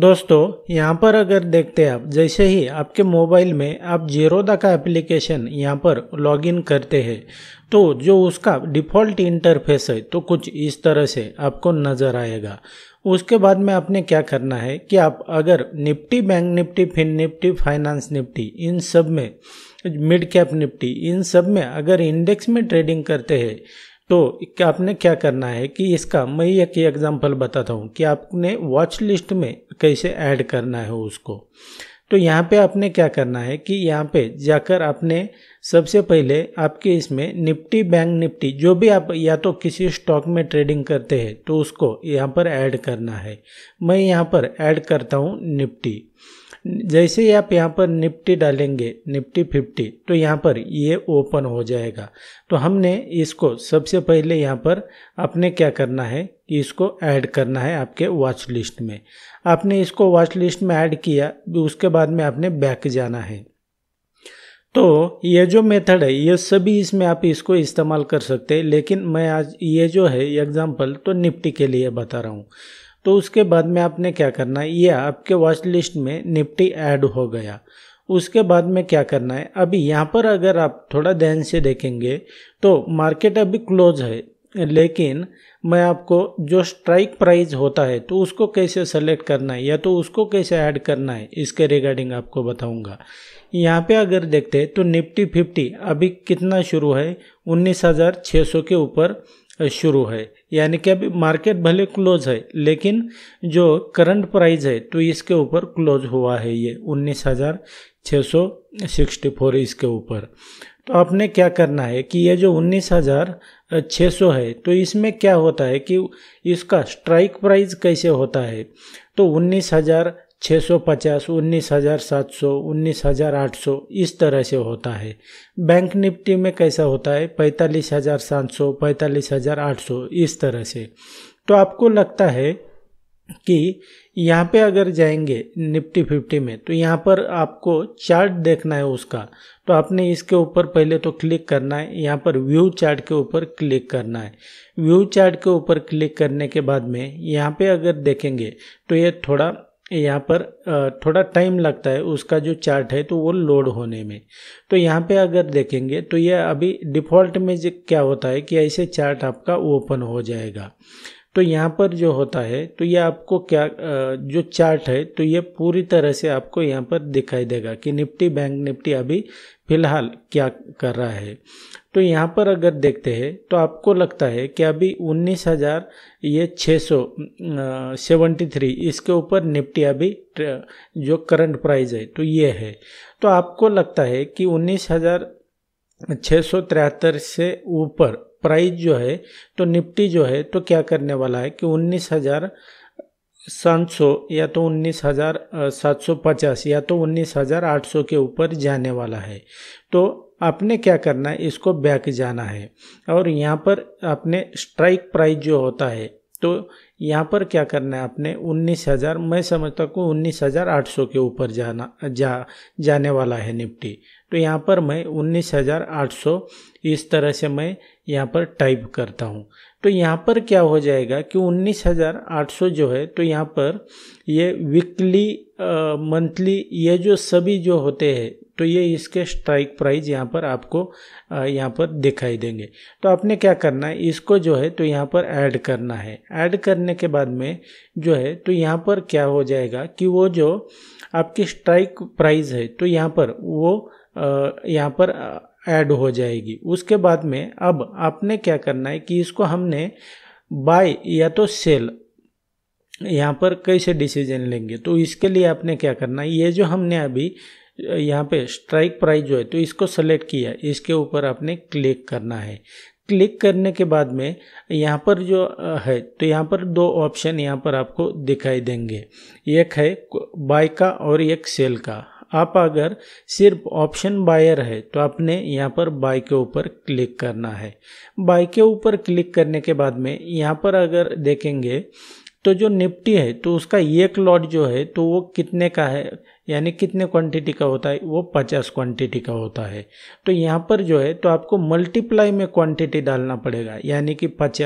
दोस्तों यहाँ पर अगर देखते हैं आप जैसे ही आपके मोबाइल में आप जीरोदा का एप्लीकेशन यहाँ पर लॉगिन करते हैं तो जो उसका डिफ़ॉल्ट इंटरफेस है तो कुछ इस तरह से आपको नज़र आएगा उसके बाद में आपने क्या करना है कि आप अगर Nifty bank Nifty fin Nifty finance Nifty इन सब में मिड कैप निफ्टी इन सब में अगर इंडेक्स में ट्रेडिंग करते हैं तो आपने क्या करना है कि इसका मैं एक एग्जांपल बताता हूँ कि आपने वॉच लिस्ट में कैसे ऐड करना है उसको तो यहाँ पे आपने क्या करना है कि यहाँ पे जाकर आपने सबसे पहले आपके इसमें निफ्टी बैंक निफ्टी जो भी आप या तो किसी स्टॉक में ट्रेडिंग करते हैं तो उसको यहाँ पर ऐड करना है मैं यहाँ पर ऐड करता हूँ निफ्टी जैसे ही आप यहाँ पर निफ्टी डालेंगे निफ्टी फिफ्टी तो यहाँ पर ये ओपन हो जाएगा तो हमने इसको सबसे पहले यहाँ पर आपने क्या करना है कि इसको ऐड करना है आपके वॉच लिस्ट में आपने इसको वॉच लिस्ट में ऐड किया उसके बाद में आपने बैक जाना है तो ये जो मेथड है ये सभी इसमें आप इसको इस्तेमाल कर सकते हैं लेकिन मैं आज ये जो है एग्जांपल तो निफ्टी के लिए बता रहा हूँ तो उसके बाद में आपने क्या करना है ये आपके वॉच लिस्ट में निफ्टी ऐड हो गया उसके बाद में क्या करना है अभी यहाँ पर अगर आप थोड़ा ध्यान से देखेंगे तो मार्केट अभी क्लोज है लेकिन मैं आपको जो स्ट्राइक प्राइस होता है तो उसको कैसे सेलेक्ट करना है या तो उसको कैसे ऐड करना है इसके रिगार्डिंग आपको बताऊंगा यहाँ पे अगर देखते हैं तो निफ्टी फिफ्टी अभी कितना शुरू है उन्नीस हज़ार छः सौ के ऊपर शुरू है यानी कि अभी मार्केट भले क्लोज है लेकिन जो करंट प्राइस है तो इसके ऊपर क्लोज हुआ है ये उन्नीस हज़ार छः सौ सिक्सटी फोर इसके ऊपर तो आपने क्या करना है कि ये जो उन्नीस हज़ार छः सौ है तो इसमें क्या होता है कि इसका स्ट्राइक प्राइस कैसे होता है तो उन्नीस हज़ार छः सौ पचास उन्नीस हज़ार सात सौ उन्नीस हज़ार आठ सौ इस तरह से होता है बैंक निफ्टी में कैसा होता है पैंतालीस हज़ार सात सौ पैंतालीस हज़ार आठ सौ इस तरह से तो आपको लगता है कि यहाँ पे अगर जाएंगे निफ्टी फिफ्टी में तो यहाँ पर आपको चार्ट देखना है उसका तो आपने इसके ऊपर पहले तो क्लिक करना है यहाँ पर व्यू चार्ट के ऊपर क्लिक करना है व्यू चार्ट के ऊपर क्लिक करने के बाद में यहाँ पे अगर देखेंगे तो ये थोड़ा यहाँ पर थोड़ा टाइम लगता है उसका जो चार्ट है तो वो लोड होने में तो यहाँ पे अगर देखेंगे तो ये अभी डिफ़ॉल्ट में क्या होता है कि ऐसे चार्ट आपका ओपन हो जाएगा तो यहाँ पर जो होता है तो ये आपको क्या जो चार्ट है तो ये पूरी तरह से आपको यहाँ पर दिखाई देगा कि निफ्टी बैंक निफ्टी अभी फिलहाल क्या कर रहा है तो यहाँ पर अगर देखते हैं तो आपको लगता है कि अभी उन्नीस हज़ार ये छः सौ सेवेंटी थ्री इसके ऊपर निफ्टी अभी जो करंट प्राइस है तो ये है तो आपको लगता है कि उन्नीस हज़ार छः सौ तिहत्तर से ऊपर प्राइस जो है तो निफ्टी जो है तो क्या करने वाला है कि उन्नीस हज़ार सात सौ या तो उन्नीस हज़ार सात सौ पचास या तो उन्नीस हज़ार आठ सौ के ऊपर जाने वाला है तो आपने क्या करना है इसको बैक जाना है और यहाँ पर आपने स्ट्राइक प्राइस जो होता है तो यहाँ पर क्या करना है आपने 19,000 मैं समझता हूँ सौ के ऊपर जाना जा जाने वाला है निफ्टी तो यहाँ पर मैं सौ इस तरह से मैं यहाँ पर टाइप करता हूँ तो यहाँ पर क्या हो जाएगा कि 19,800 जो है तो यहाँ पर ये वीकली मंथली ये जो सभी जो होते हैं तो ये इसके स्ट्राइक प्राइस यहाँ पर आपको यहाँ पर दिखाई देंगे तो आपने क्या करना है इसको जो है तो यहाँ पर ऐड करना है ऐड करने के बाद में जो है तो यहाँ पर क्या हो जाएगा कि वो जो आपकी स्ट्राइक प्राइस है तो यहाँ पर वो यहाँ पर ऐड हो जाएगी उसके बाद में अब आपने क्या करना है कि इसको हमने बाय या तो सेल यहाँ पर कैसे डिसीजन लेंगे तो इसके लिए आपने क्या करना है ये जो हमने अभी यहाँ पे स्ट्राइक प्राइस जो है तो इसको सेलेक्ट किया इसके ऊपर आपने क्लिक करना है क्लिक करने के बाद में यहाँ पर जो है तो यहाँ पर दो ऑप्शन यहाँ पर आपको दिखाई देंगे एक है बाय का और एक सेल का आप अगर सिर्फ ऑप्शन बायर है तो आपने यहाँ पर बाय के ऊपर क्लिक करना है बाय के ऊपर क्लिक करने के बाद में यहाँ पर अगर देखेंगे तो जो निफ्टी है तो उसका एक लॉट जो है तो वो कितने का है यानी कितने क्वांटिटी का होता है वो 50 क्वांटिटी का होता है तो यहाँ पर जो है तो आपको मल्टीप्लाई में क्वांटिटी डालना पड़ेगा यानी कि 50,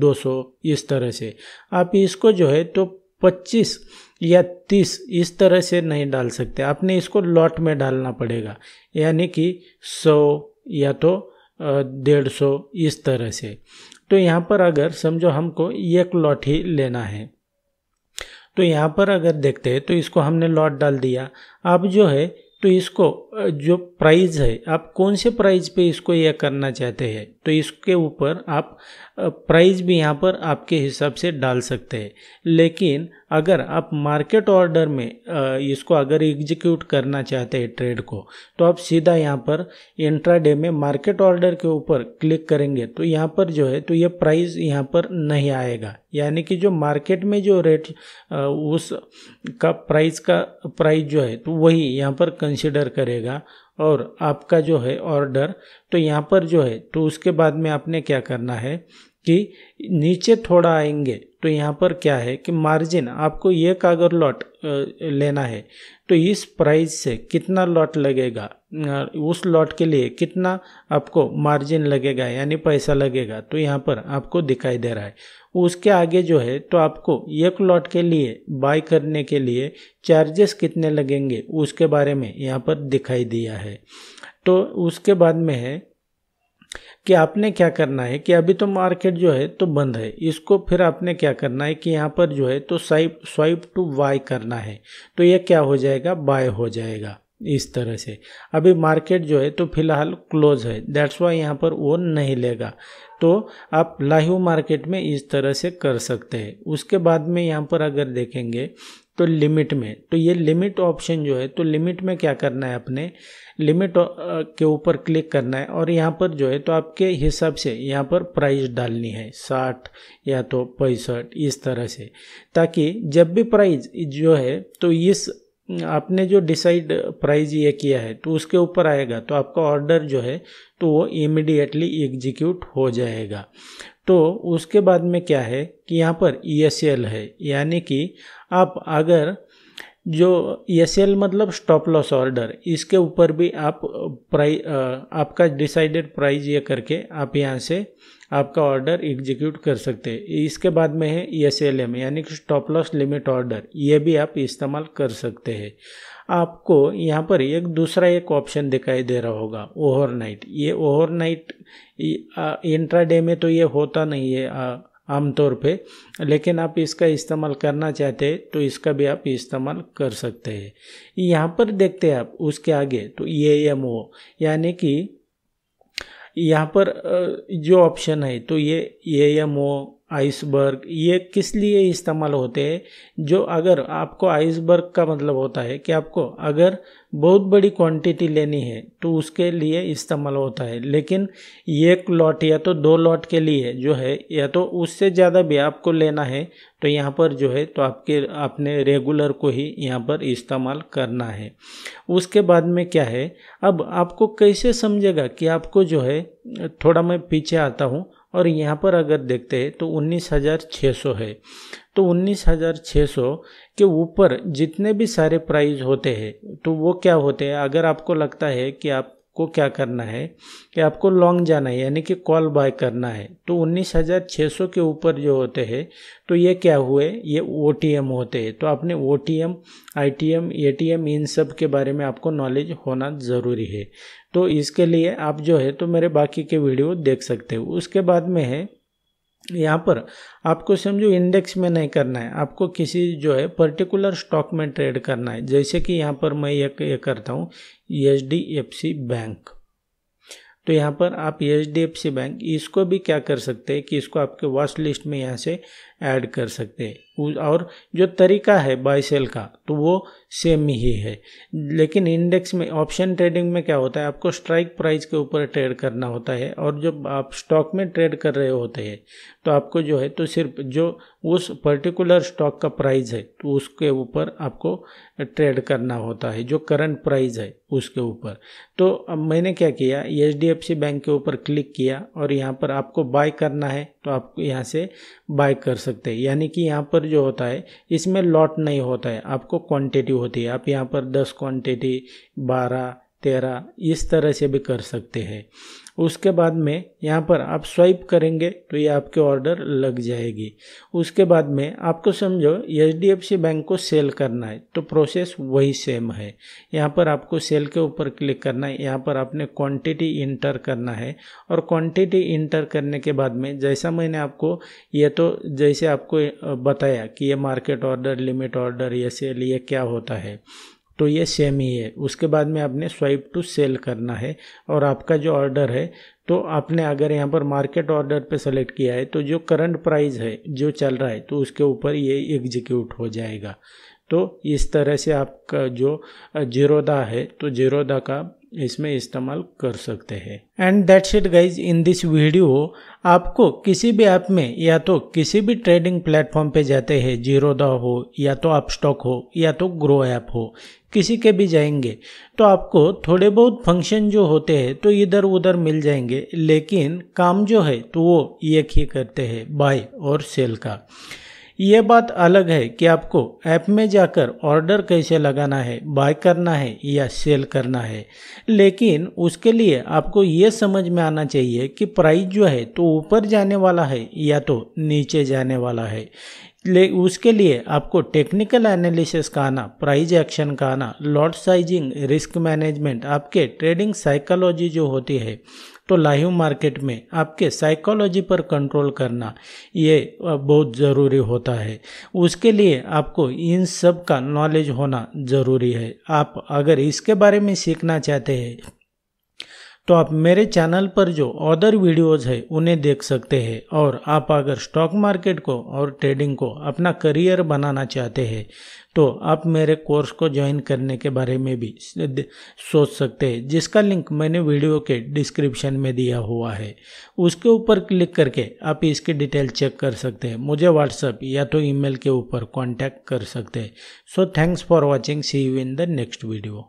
100, 150, 200 इस तरह से आप इसको जो है तो 25 या तीस इस तरह से नहीं डाल सकते आपने इसको लॉट में डालना पड़ेगा यानी कि सौ या तो डेढ़ सौ इस तरह से तो यहाँ पर अगर समझो हमको एक लॉट ही लेना है तो यहाँ पर अगर देखते हैं तो इसको हमने लॉट डाल दिया अब जो है तो इसको जो प्राइज है आप कौन से प्राइस पे इसको यह करना चाहते हैं तो इसके ऊपर आप प्राइज भी यहाँ पर आपके हिसाब से डाल सकते हैं लेकिन अगर आप मार्केट ऑर्डर में इसको अगर एग्जीक्यूट करना चाहते हैं ट्रेड को तो आप सीधा यहाँ पर इंट्राडे में मार्केट ऑर्डर के ऊपर क्लिक करेंगे तो यहाँ पर जो है तो ये यह प्राइस यहाँ पर नहीं आएगा यानी कि जो मार्केट में जो रेट उस का प्राइस का प्राइस जो है तो वही यहाँ पर कंसिडर करेगा और आपका जो है ऑर्डर तो यहाँ पर जो है तो उसके बाद में आपने क्या करना है कि नीचे थोड़ा आएंगे तो यहाँ पर क्या है कि मार्जिन आपको एक अगर लॉट लेना है तो इस प्राइस से कितना लॉट लगेगा उस लॉट के लिए कितना आपको मार्जिन लगेगा यानी पैसा लगेगा तो यहाँ पर आपको दिखाई दे रहा है उसके आगे जो है तो आपको एक लॉट के लिए बाय करने के लिए चार्जेस कितने लगेंगे उसके बारे में यहाँ पर दिखाई दिया है तो उसके बाद में है कि आपने क्या करना है कि अभी तो मार्केट जो है तो बंद है इसको फिर आपने क्या करना है कि यहाँ पर जो है तो स्वाइप स्वाइप टू बाय करना है तो यह क्या हो जाएगा बाय हो जाएगा इस तरह से अभी मार्केट जो है तो फिलहाल क्लोज है दैट्स वाई यहाँ पर वो नहीं लेगा तो आप लाइव मार्केट में इस तरह से कर सकते हैं उसके बाद में यहाँ पर अगर देखेंगे तो लिमिट में तो ये लिमिट ऑप्शन जो है तो लिमिट में क्या करना है अपने लिमिट के ऊपर क्लिक करना है और यहाँ पर जो है तो आपके हिसाब से यहाँ पर प्राइस डालनी है साठ या तो पैंसठ इस तरह से ताकि जब भी प्राइस जो है तो इस आपने जो डिसाइड प्राइस ये किया है तो उसके ऊपर आएगा तो आपका ऑर्डर जो है तो वो इमिडिएटली एग्जीक्यूट हो जाएगा तो उसके बाद में क्या है कि यहाँ पर ई e है यानी कि आप अगर जो ई e मतलब स्टॉप लॉस ऑर्डर इसके ऊपर भी आप प्राइ आपका डिसाइडेड प्राइस ये करके आप यहाँ से आपका ऑर्डर एग्जीक्यूट कर सकते हैं इसके बाद में है एस एल एम यानी कि स्टॉप लॉस लिमिट ऑर्डर ये भी आप इस्तेमाल कर सकते हैं आपको यहाँ पर एक दूसरा एक ऑप्शन दिखाई दे रहा होगा ओवरनाइट ये ओवरनाइट इंट्राडे में तो ये होता नहीं है आमतौर पे लेकिन आप इसका इस्तेमाल करना चाहते हैं तो इसका भी आप इस्तेमाल कर सकते हैं यहाँ पर देखते हैं आप उसके आगे तो ई एम ओ यानी कि यहाँ पर जो ऑप्शन है तो ये ए एम ओ आइसबर्ग ये किस लिए इस्तेमाल होते हैं जो अगर आपको आइसबर्ग का मतलब होता है कि आपको अगर बहुत बड़ी क्वांटिटी लेनी है तो उसके लिए इस्तेमाल होता है लेकिन एक लॉट या तो दो लॉट के लिए जो है या तो उससे ज़्यादा भी आपको लेना है तो यहाँ पर जो है तो आपके अपने रेगुलर को ही यहाँ पर इस्तेमाल करना है उसके बाद में क्या है अब आपको कैसे समझेगा कि आपको जो है थोड़ा मैं पीछे आता हूँ और यहाँ पर अगर देखते हैं तो 19,600 है तो 19,600 के ऊपर जितने भी सारे प्राइस होते हैं तो वो क्या होते हैं अगर आपको लगता है कि आप को क्या करना है कि आपको लॉन्ग जाना है यानी कि कॉल बाय करना है तो 19,600 के ऊपर जो होते हैं तो ये क्या हुए ये ओ होते हैं तो आपने ओ टी एम आई इन सब के बारे में आपको नॉलेज होना ज़रूरी है तो इसके लिए आप जो है तो मेरे बाकी के वीडियो देख सकते हो उसके बाद में है यहाँ पर आपको समझो इंडेक्स में नहीं करना है आपको किसी जो है पर्टिकुलर स्टॉक में ट्रेड करना है जैसे कि यहाँ पर मैं ये, ये करता हूँ H D F C bank तो यहाँ पर आप H D F C bank इसको भी क्या कर सकते हैं कि इसको आपके वॉच लिस्ट में यहाँ से ऐड कर सकते हैं और जो तरीका है बाई सेल का तो वो सेम ही है लेकिन इंडेक्स में ऑप्शन ट्रेडिंग में क्या होता है आपको स्ट्राइक प्राइस के ऊपर ट्रेड करना होता है और जब आप स्टॉक में ट्रेड कर रहे होते हैं तो आपको जो है तो सिर्फ जो उस पर्टिकुलर स्टॉक का प्राइस है तो उसके ऊपर आपको ट्रेड करना होता है जो करंट प्राइस है उसके ऊपर तो अब मैंने क्या किया एच बैंक के ऊपर क्लिक किया और यहाँ पर आपको बाय करना है तो आप यहाँ से बाय कर सकते हैं यानी कि यहाँ पर जो होता है इसमें लॉट नहीं होता है आपको क्वांटिटी होती है आप यहाँ पर दस क्वांटिटी बारह तेरह इस तरह से भी कर सकते हैं उसके बाद में यहाँ पर आप स्वाइप करेंगे तो ये आपके ऑर्डर लग जाएगी उसके बाद में आपको समझो एच बैंक को सेल करना है तो प्रोसेस वही सेम है यहाँ पर आपको सेल के ऊपर क्लिक करना है यहाँ पर आपने क्वांटिटी इंटर करना है और क्वांटिटी इंटर करने के बाद में जैसा मैंने आपको ये तो जैसे आपको बताया कि ये मार्केट ऑर्डर लिमिट ऑर्डर ये सेल ये क्या होता है तो ये सेम ही है उसके बाद में आपने स्वाइप टू सेल करना है और आपका जो ऑर्डर है तो आपने अगर यहाँ पर मार्केट ऑर्डर पे सेलेक्ट किया है तो जो करंट प्राइस है जो चल रहा है तो उसके ऊपर ये एग्जीक्यूट हो जाएगा तो इस तरह से आपका जो जीरोदा है तो जीरोदा का इसमें इस्तेमाल कर सकते हैं and that's it guys in this video आपको किसी भी ऐप में या तो किसी भी ट्रेडिंग प्लेटफॉर्म पे जाते हैं जीरोदा हो या तो आप स्टॉक हो या तो ग्रो ऐप हो किसी के भी जाएंगे तो आपको थोड़े बहुत फंक्शन जो होते हैं तो इधर उधर मिल जाएंगे लेकिन काम जो है तो वो एक ही करते हैं बाय और सेल का ये बात अलग है कि आपको ऐप में जाकर ऑर्डर कैसे लगाना है बाय करना है या सेल करना है लेकिन उसके लिए आपको ये समझ में आना चाहिए कि प्राइस जो है तो ऊपर जाने वाला है या तो नीचे जाने वाला है ले उसके लिए आपको टेक्निकल एनालिसिस का आना प्राइज एक्शन का आना लॉट साइजिंग रिस्क मैनेजमेंट आपके ट्रेडिंग साइकोलॉजी जो होती है तो लाइव मार्केट में आपके साइकोलॉजी पर कंट्रोल करना ये बहुत ज़रूरी होता है उसके लिए आपको इन सब का नॉलेज होना ज़रूरी है आप अगर इसके बारे में सीखना चाहते हैं तो आप मेरे चैनल पर जो अदर वीडियोज़ है उन्हें देख सकते हैं और आप अगर स्टॉक मार्केट को और ट्रेडिंग को अपना करियर बनाना चाहते हैं तो आप मेरे कोर्स को ज्वाइन करने के बारे में भी सोच सकते हैं जिसका लिंक मैंने वीडियो के डिस्क्रिप्शन में दिया हुआ है उसके ऊपर क्लिक करके आप इसकी डिटेल चेक कर सकते हैं मुझे व्हाट्सअप या तो ईमेल के ऊपर कांटेक्ट कर सकते हैं so thanks for watching see you in the next video